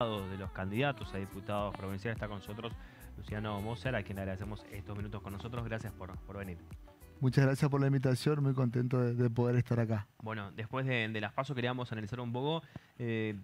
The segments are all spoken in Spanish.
de los candidatos a diputados provinciales está con nosotros Luciano Moser, a quien agradecemos estos minutos con nosotros. Gracias por, venir. Muchas gracias por la invitación, muy contento de, poder estar acá. Bueno, después de, las pasos queríamos analizar un poco eh,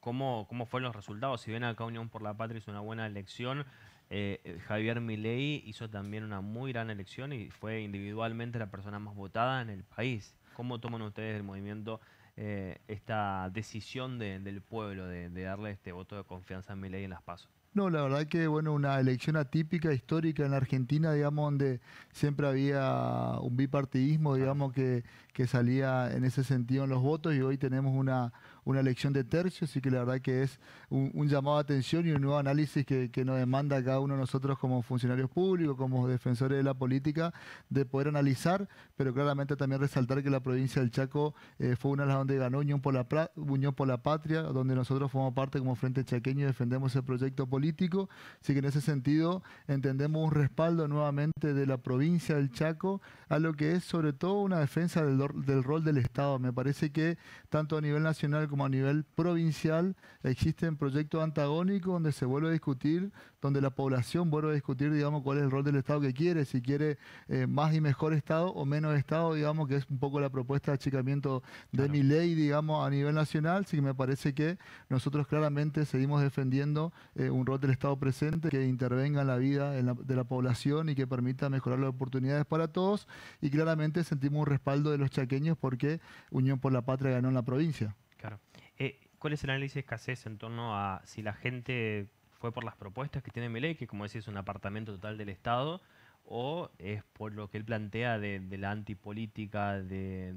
cómo, cómo fueron los resultados. Si bien acá Unión por la Patria hizo una buena elección, eh, Javier Milei hizo también una muy gran elección y fue individualmente la persona más votada en el país. ¿Cómo toman ustedes el movimiento eh, esta decisión del pueblo de, darle este voto de confianza mi ley en las pasos? No, la verdad que bueno, una elección atípica, histórica en la Argentina, digamos, donde siempre había un bipartidismo, digamos, que, que salía en ese sentido en los votos y hoy tenemos una, una elección de tercios, así que la verdad que es un, llamado a atención y un nuevo análisis que, nos demanda cada uno de nosotros como funcionarios públicos, como defensores de la política, de poder analizar, pero claramente también resaltar que la provincia del Chaco eh, fue una de las donde ganó Unión por, la, por la Patria, donde nosotros formamos parte como Frente Chaqueño y defendemos el proyecto político, así que en ese sentido entendemos un respaldo nuevamente de la provincia del Chaco a lo que es sobre todo una defensa del, del rol del Estado. Me parece que tanto a nivel nacional como como a nivel provincial existen proyectos antagónicos donde se vuelve a discutir, donde la población vuelve a discutir, digamos, cuál es el rol del Estado que quiere, si quiere eh, más y mejor Estado o menos Estado, digamos, que es un poco la propuesta de achicamiento de mi ley, digamos, a nivel nacional. así que me parece que nosotros claramente seguimos defendiendo eh, un rol del Estado presente que intervenga en la vida de la, de la población y que permita mejorar las oportunidades para todos. Y claramente sentimos un respaldo de los chaqueños porque Unión por la Patria ganó en la provincia. Claro. Eh, ¿Cuál es el análisis que escasez en torno a si la gente fue por las propuestas que tiene Milei, que como decís es un apartamento total del Estado, o es por lo que él plantea de, la antipolítica, de,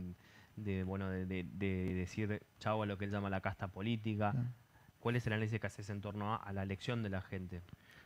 de bueno, de, decir chavo a lo que él llama la casta política? ¿Cuál es el análisis que escasez en torno a la elección de la gente?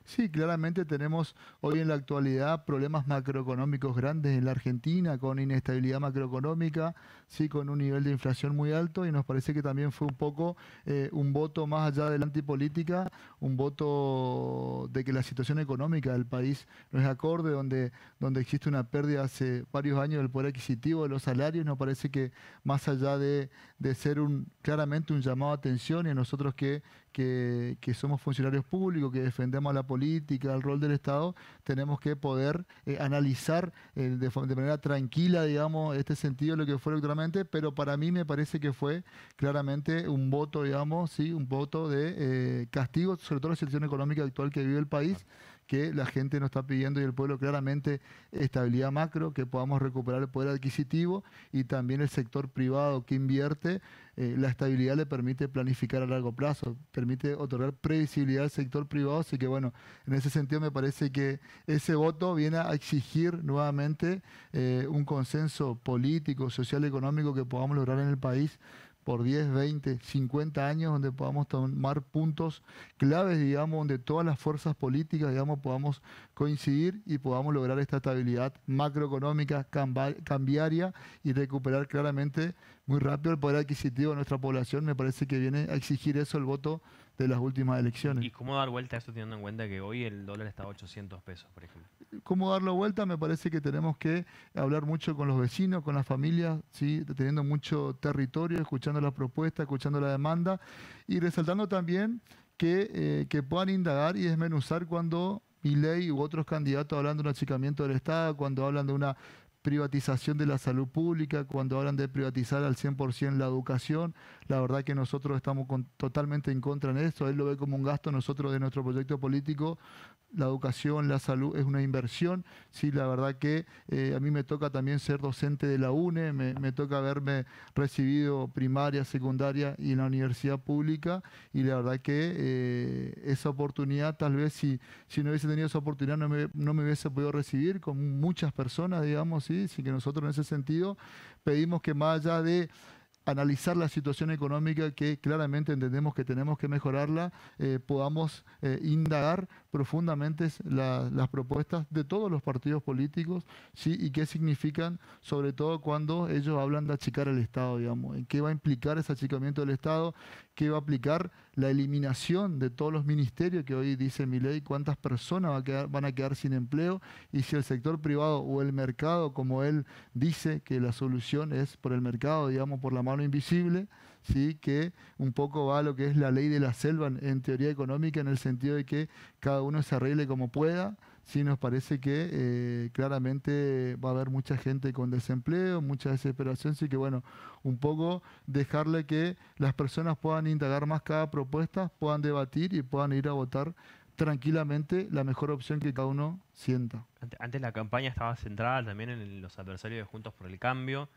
Sí, claramente tenemos hoy en la actualidad problemas macroeconómicos grandes en la Argentina, con inestabilidad macroeconómica, sí, con un nivel de inflación muy alto, y nos parece que también fue un poco eh, un voto más allá de la antipolítica, un voto de que la situación económica del país no es acorde, donde, donde existe una pérdida hace varios años del poder adquisitivo, de los salarios, nos parece que más allá de, de ser un, claramente un llamado a atención y a nosotros que que, somos funcionarios públicos, que defendemos la política, el rol del Estado, tenemos que poder eh, analizar eh, de, manera tranquila, digamos, este sentido lo que fue actualmente, pero para mí me parece que fue claramente un voto, digamos, sí, un voto de eh, castigo, sobre todo la situación económica actual que vive el país que la gente nos está pidiendo y el pueblo claramente estabilidad macro, que podamos recuperar el poder adquisitivo y también el sector privado que invierte, la estabilidad le permite planificar a largo plazo permite otorgar previsibilidad al sector privado. Así que bueno, en ese sentido me parece que ese voto viene a exigir nuevamente eh, un consenso político, social, y económico que podamos lograr en el país por 10, 20, 50 años, donde podamos tomar puntos claves, digamos, donde todas las fuerzas políticas, digamos, podamos coincidir y podamos lograr esta estabilidad macroeconómica, cambiaria y recuperar claramente muy rápido el poder adquisitivo de nuestra población. Me parece que viene a exigir eso el voto de las últimas elecciones. ¿Y cómo dar vuelta a esto teniendo en cuenta que hoy el dólar está a 800 pesos, por ejemplo? cómo darlo vuelta, me parece que tenemos que hablar mucho con los vecinos, con las familias, ¿sí? teniendo mucho territorio, escuchando las propuestas, escuchando la demanda y resaltando también que, eh, puedan indagar y desmenuzar cuando mi ley u otros candidatos hablan de un achicamiento del Estado, cuando hablan de una privatización de la salud pública, cuando hablan de privatizar al 100% la educación, la verdad que nosotros estamos totalmente en contra de eso, él lo ve como un gasto, nosotros de nuestro proyecto político la educación, la salud es una inversión. Sí, la verdad que eh, a mí me toca también ser docente de la UNE, me, toca haberme recibido primaria, secundaria y en la universidad pública. Y la verdad que eh, esa oportunidad, tal vez si, si no hubiese tenido esa oportunidad, no me, hubiese podido recibir con muchas personas, digamos, sí. que nosotros en ese sentido pedimos que más allá de analizar la situación económica que claramente entendemos que tenemos que mejorarla, eh, podamos indagar profundamente las propuestas de todos los partidos políticos ¿sí? y qué significan, sobre todo cuando ellos hablan de achicar el Estado, digamos, en qué va a implicar ese achicamiento del Estado, qué va a aplicar la eliminación de todos los ministerios que hoy dice mi ley, cuántas personas va a quedar, van a quedar sin empleo y si el sector privado o el mercado, como él dice que la solución es por el mercado, digamos, por la mano invisible, ¿sí? que un poco va a lo que es la ley de la selva en teoría económica, en el sentido de que cada uno se arregle como pueda. Sí, nos parece que eh, claramente va a haber mucha gente con desempleo, mucha desesperación, así que bueno, un poco dejarle que las personas puedan indagar más cada propuesta, puedan debatir y puedan ir a votar tranquilamente la mejor opción que cada uno sienta. Antes la campaña estaba centrada también en los adversarios de Juntos por el Cambio,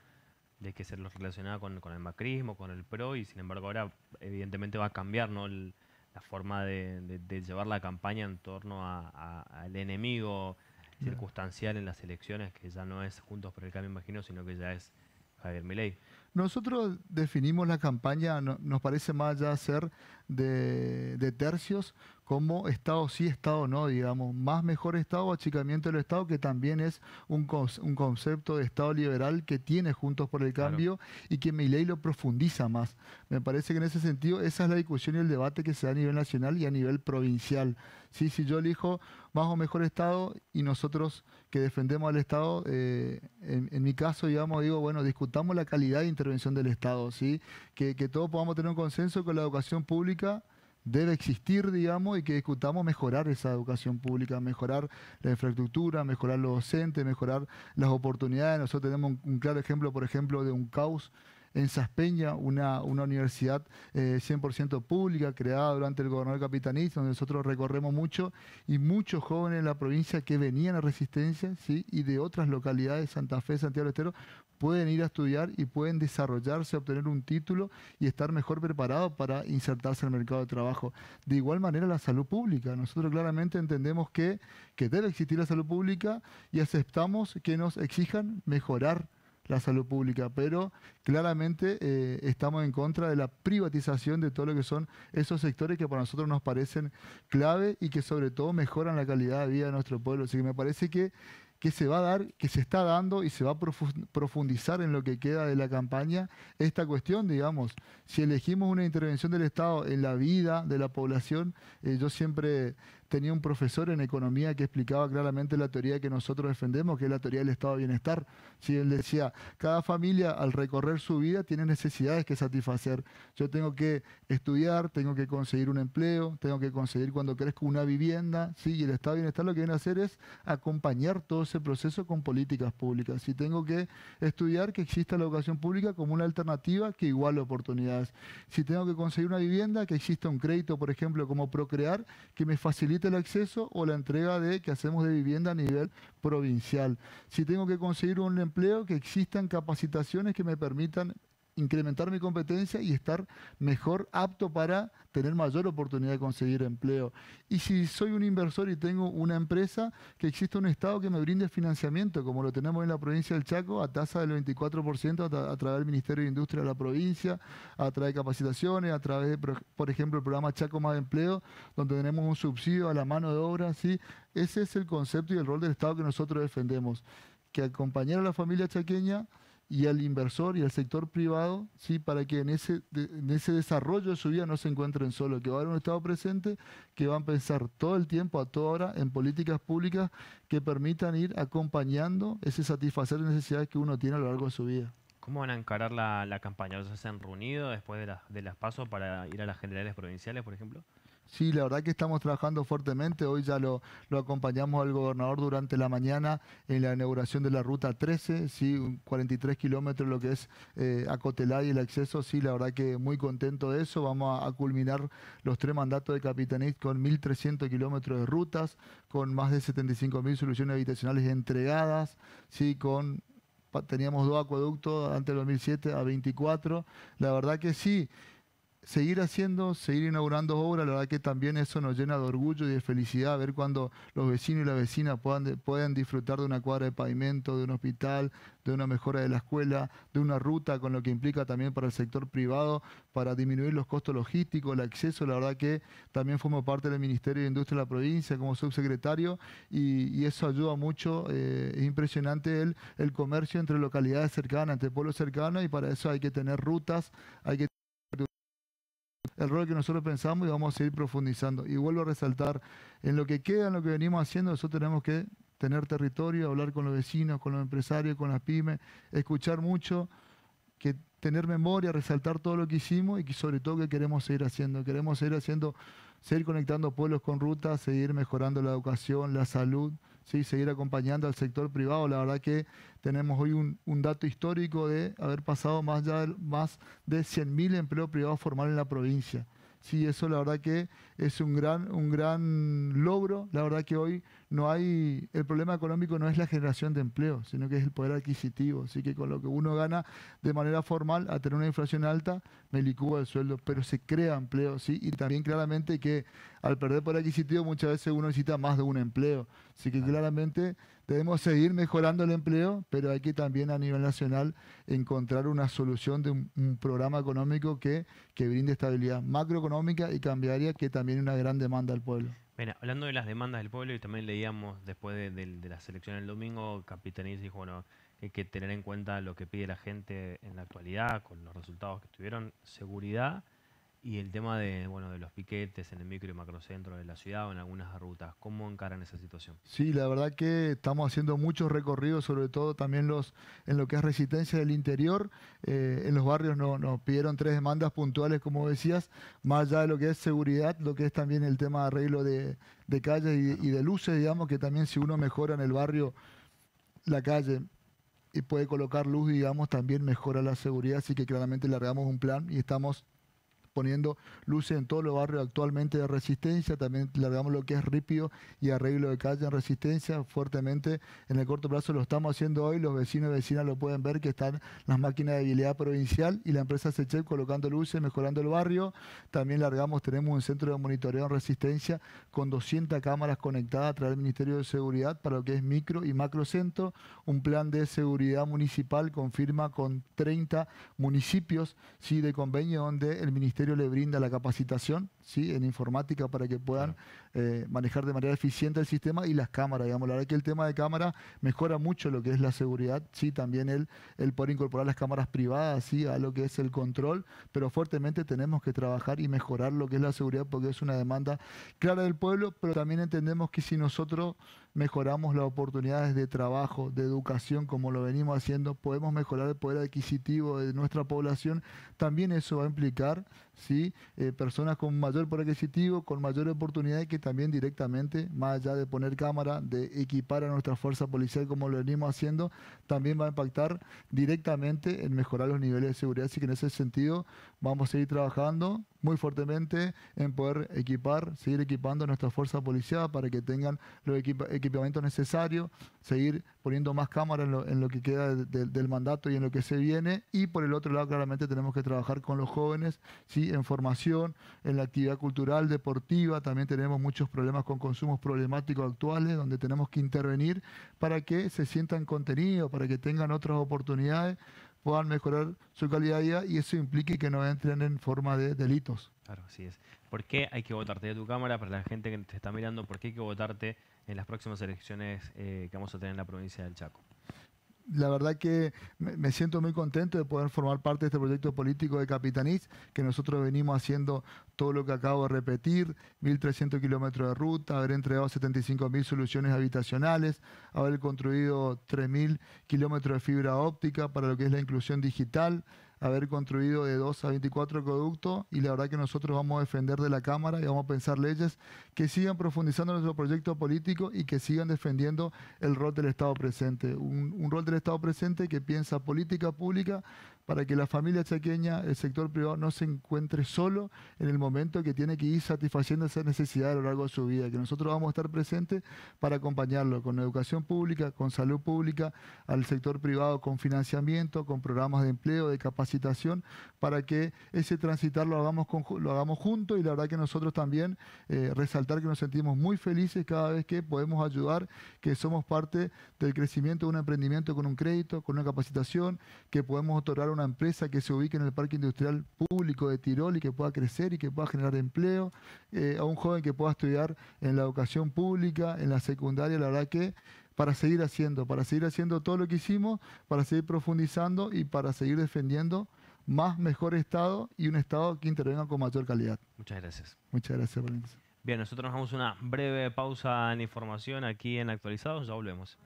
de que se los con, el macrismo, con el PRO, y sin embargo ahora evidentemente va a cambiar la forma de, llevar la campaña en torno a, al enemigo circunstancial en las elecciones, que ya no es Juntos por el Cambio, imagino, sino que ya es Javier Milei. Nosotros definimos la campaña, nos parece más ya ser de, de tercios, como Estado sí, Estado no, digamos, más mejor Estado, achicamiento del Estado, que también es un, un concepto de Estado liberal que tiene Juntos por el Cambio y que mi ley lo profundiza más. Me parece que en ese sentido esa es la discusión y el debate que se da a nivel nacional y a nivel provincial. Sí, si yo elijo más o mejor Estado y nosotros que defendemos al Estado, eh, en, mi caso, digamos, digo, bueno, discutamos la calidad de intervención del Estado, ¿sí? que, que todos podamos tener un consenso con la educación pública debe existir, digamos, y que discutamos mejorar esa educación pública, mejorar la infraestructura, mejorar los docentes, mejorar las oportunidades. Nosotros tenemos un, claro ejemplo, por ejemplo, de un caos en Saspeña, una, una universidad 100% eh, pública creada durante el gobernador Capitanich, donde nosotros recorremos mucho y muchos jóvenes de la provincia que venían a Resistencia ¿sí? y de otras localidades, Santa Fe, Santiago del Estero, pueden ir a estudiar y pueden desarrollarse, obtener un título y estar mejor preparados para insertarse en el mercado de trabajo. De igual manera la salud pública. Nosotros claramente entendemos que, que debe existir la salud pública y aceptamos que nos exijan mejorar la salud pública, pero claramente eh, estamos en contra de la privatización de todo lo que son esos sectores que para nosotros nos parecen clave y que sobre todo mejoran la calidad de vida de nuestro pueblo. Así que me parece que que se va a dar, que se está dando y se va a profundizar en lo que queda de la campaña esta cuestión, digamos. Si elegimos una intervención del Estado en la vida de la población, eh, yo siempre tenía un profesor en economía que explicaba claramente la teoría que nosotros defendemos, que es la teoría del estado de bienestar. Si él decía, cada familia al recorrer su vida tiene necesidades que satisfacer. Yo tengo que estudiar, tengo que conseguir un empleo, tengo que conseguir cuando crezco una vivienda, ¿sí? y el estado de bienestar lo que viene a hacer es acompañar todo ese proceso con políticas públicas. Si tengo que estudiar, que exista la educación pública como una alternativa que iguale oportunidades. Si tengo que conseguir una vivienda, que exista un crédito, por ejemplo, como Procrear, que me facilite el acceso o la entrega de que hacemos de vivienda a nivel provincial. Si tengo que conseguir un empleo, que existan capacitaciones que me permitan incrementar mi competencia y estar mejor apto para tener mayor oportunidad de conseguir empleo. Y si soy un inversor y tengo una empresa, que existe un Estado que me brinde financiamiento, como lo tenemos en la provincia del Chaco, a tasa del 24% a, través del Ministerio de Industria de la provincia, a través de capacitaciones, a través de, por ejemplo, el programa Chaco Más Empleo, donde tenemos un subsidio a la mano de obra. ¿sí? Ese es el concepto y el rol del Estado que nosotros defendemos, que acompañar a la familia chaqueña y al inversor y al sector privado, ¿sí? para que en ese, en ese desarrollo de su vida no se encuentren solo que va a haber un Estado presente que va a pensar todo el tiempo, a toda hora, en políticas públicas que permitan ir acompañando ese satisfacer necesidades que uno tiene a lo largo de su vida. ¿Cómo van a encarar la, campaña? ¿Los se han reunido después de, de las pasos para ir a las generales provinciales, por ejemplo? Sí, la verdad que estamos trabajando fuertemente. Hoy ya lo, acompañamos al gobernador durante la mañana en la inauguración de la ruta 13, sí, 43 kilómetros, lo que es eh, y el acceso. Sí, la verdad que muy contento de eso. Vamos a, culminar los tres mandatos de Capitanit con 1.300 kilómetros de rutas, con más de 75.000 soluciones habitacionales entregadas, sí, con teníamos dos acueductos antes del 2007 a 24. La verdad que sí seguir haciendo, seguir inaugurando obras, la verdad que también eso nos llena de orgullo y de felicidad, ver cuando los vecinos y las vecinas puedan, puedan disfrutar de una cuadra de pavimento, de un hospital, de una mejora de la escuela, de una ruta, con lo que implica también para el sector privado, para disminuir los costos logísticos, el acceso, la verdad que también formo parte del Ministerio de Industria de la provincia como subsecretario y, eso ayuda mucho, eh, es impresionante el, el comercio entre localidades cercanas, entre pueblos cercanos y para eso hay que tener rutas, hay que el rol que nosotros pensamos y vamos a seguir profundizando. Y vuelvo a resaltar, en lo que queda, en lo que venimos haciendo, nosotros tenemos que tener territorio, hablar con los vecinos, con los empresarios, con las pymes, escuchar mucho, que tener memoria, resaltar todo lo que hicimos y que sobre todo que queremos seguir haciendo. Queremos seguir haciendo, seguir conectando pueblos con rutas, seguir mejorando la educación, la salud, ¿sí? seguir acompañando al sector privado. La verdad que tenemos hoy un, dato histórico de haber pasado más, ya, más de 100.000 empleos privados formales en la provincia. Sí, eso la verdad que es un gran, un gran logro. La verdad que hoy no hay, el problema económico no es la generación de empleo, sino que es el poder adquisitivo. Así que con lo que uno gana de manera formal a tener una inflación alta, me licúa el sueldo, pero se crea empleo, ¿sí? Y también claramente que al perder poder adquisitivo muchas veces uno necesita más de un empleo. Así que claramente Debemos seguir mejorando el empleo, pero hay que también a nivel nacional encontrar una solución de un, programa económico que, brinde estabilidad macroeconómica y cambiaria, que también una gran demanda al pueblo. hablando de las demandas del pueblo, y también leíamos después de, la selección el domingo, Capitanís dijo, bueno, hay que tener en cuenta lo que pide la gente en la actualidad, con los resultados que tuvieron, seguridad y el tema de, bueno, de los piquetes en el micro y macrocentro de la ciudad o en algunas rutas, ¿cómo encaran esa situación? Sí, la verdad que estamos haciendo muchos recorridos, sobre todo también los en lo que es resistencia del interior. Eh, en los barrios nos pidieron tres demandas puntuales, como decías, más allá de lo que es seguridad, lo que es también el tema de arreglo de, de calles y, de luces, digamos, que también si uno mejora en el barrio la calle, y puede colocar luz, digamos, también mejora la seguridad, así que claramente le largamos un plan y estamos poniendo luces en todos los barrios actualmente de resistencia, también largamos lo que es ripio y arreglo de calle en resistencia fuertemente, en el corto plazo lo estamos haciendo hoy, los vecinos y vecinas lo pueden ver que están las máquinas de habilidad provincial y la empresa Sechev colocando luces, mejorando el barrio, también largamos, tenemos un centro de monitoreo en resistencia con 200 cámaras conectadas a través del Ministerio de Seguridad para lo que es micro y macro centro, un plan de seguridad municipal confirma con 30 municipios ¿sí? de convenio donde el Ministerio le brinda la capacitación ¿sí? en informática para que puedan eh, manejar de manera eficiente el sistema y las cámaras. Digamos. La verdad que el tema de cámara mejora mucho lo que es la seguridad, ¿sí? también el, el poder incorporar las cámaras privadas ¿sí? a lo que es el control, pero fuertemente tenemos que trabajar y mejorar lo que es la seguridad porque es una demanda clara del pueblo, pero también entendemos que si nosotros mejoramos las oportunidades de trabajo, de educación, como lo venimos haciendo, podemos mejorar el poder adquisitivo de nuestra población, también eso va a implicar ¿sí? Eh, personas con mayor poder adquisitivo, con mayor oportunidad que también directamente, más allá de poner cámara, de equipar a nuestra fuerza policial como lo venimos haciendo, también va a impactar directamente en mejorar los niveles de seguridad. Así que en ese sentido vamos a seguir trabajando muy fuertemente en poder equipar, seguir equipando nuestra fuerza policial para que tengan los equipamiento equipamientos necesarios, seguir poniendo más cámaras en lo, que queda del mandato y en lo que se viene. Y por el otro lado, claramente tenemos que trabajar con los jóvenes, ¿sí? en formación, en la actividad cultural, deportiva. También tenemos muchos problemas con consumos problemáticos actuales, donde tenemos que intervenir para que se sientan contenidos, para que tengan otras oportunidades puedan mejorar su calidad de vida y eso implique que no entren en forma de delitos. Claro, así es. ¿Por qué hay que votarte de tu cámara? Para la gente que te está mirando, ¿por qué hay que votarte en las próximas elecciones eh, que vamos a tener en la provincia del Chaco? la verdad que me siento muy contento de poder formar parte de este proyecto político de Capitanís, que nosotros venimos haciendo todo lo que acabo de repetir, 1.300 kilómetros de ruta, haber entregado 75.000 soluciones habitacionales, haber construido 3.000 kilómetros de fibra óptica para lo que es la inclusión digital, haber construido de 2 a 24 productos y la verdad que nosotros vamos a defender de la Cámara y vamos a pensar leyes que sigan profundizando nuestro proyecto político y que sigan defendiendo el rol del Estado presente. Un, un rol del Estado presente que piensa política pública para que la familia chaqueña, el sector privado, no se encuentre solo en el momento que tiene que ir satisfaciendo esa necesidad a lo largo de su vida, que nosotros vamos a estar presentes para acompañarlo con educación pública, con salud pública, al sector privado, con financiamiento, con programas de empleo, de capacitación, para que ese transitar lo hagamos, lo hagamos juntos y la verdad que nosotros también eh, resaltar que nos sentimos muy felices cada vez que podemos ayudar, que somos parte del crecimiento de un emprendimiento con un crédito, con una capacitación, que podemos otorgar un una empresa que se ubique en el parque industrial público de Tirol y que pueda crecer y que pueda generar empleo, eh, a un joven que pueda estudiar en la educación pública, en la secundaria, la verdad que para seguir haciendo, para seguir haciendo todo lo que hicimos, para seguir profundizando y para seguir defendiendo más mejor Estado y un Estado que intervenga con mayor calidad. Muchas gracias. Muchas gracias, Valencia. Bien, nosotros nos damos una breve pausa en información aquí en Actualizados, ya volvemos.